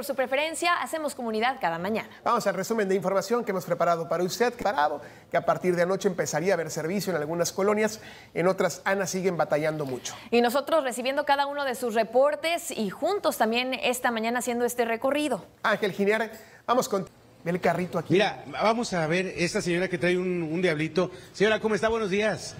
Por su preferencia, hacemos comunidad cada mañana. Vamos al resumen de información que hemos preparado para usted, parado, que a partir de anoche empezaría a haber servicio en algunas colonias, en otras Ana siguen batallando mucho. Y nosotros recibiendo cada uno de sus reportes y juntos también esta mañana haciendo este recorrido. Ángel Ginear, vamos con el carrito aquí. Mira, vamos a ver esta señora que trae un, un diablito. Señora, ¿cómo está? Buenos días.